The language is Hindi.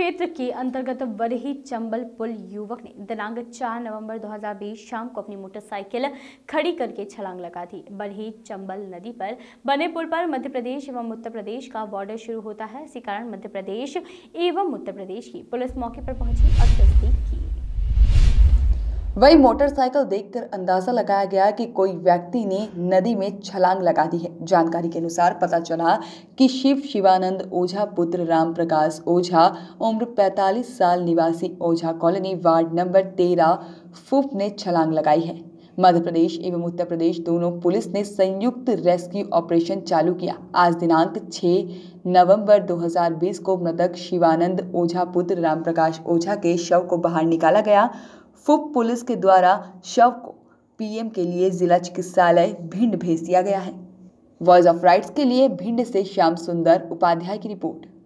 क्षेत्र के अंतर्गत बरही चंबल पुल युवक ने दिनांक 4 नवंबर 2020 शाम को अपनी मोटरसाइकिल खड़ी करके छलांग लगा दी बरही चंबल नदी पर बने पुल पर मध्य प्रदेश एवं उत्तर प्रदेश का बॉर्डर शुरू होता है इसी कारण मध्य प्रदेश एवं उत्तर प्रदेश की पुलिस मौके पर पहुंची और तस्दीक की वही मोटरसाइकिल देखकर अंदाजा लगाया गया कि कोई व्यक्ति ने नदी में छलांग लगा दी है जानकारी के अनुसार पता चला कि शिव शिवानंद ओझा पुत्र राम प्रकाश ओझा उम्र 45 साल निवासी ओझा कॉलोनी वार्ड नंबर 13 फुफ ने छलांग लगाई है मध्य प्रदेश एवं उत्तर प्रदेश दोनों पुलिस ने संयुक्त रेस्क्यू ऑपरेशन चालू किया आज दिनांक 6 नवंबर 2020 को मृतक शिवानंद ओझा पुत्र रामप्रकाश ओझा के शव को बाहर निकाला गया फुप पुलिस के द्वारा शव को पीएम के लिए जिला चिकित्सालय भिंड भेज दिया गया है वॉइस ऑफ राइट्स के लिए भिंड से श्याम सुंदर उपाध्याय की रिपोर्ट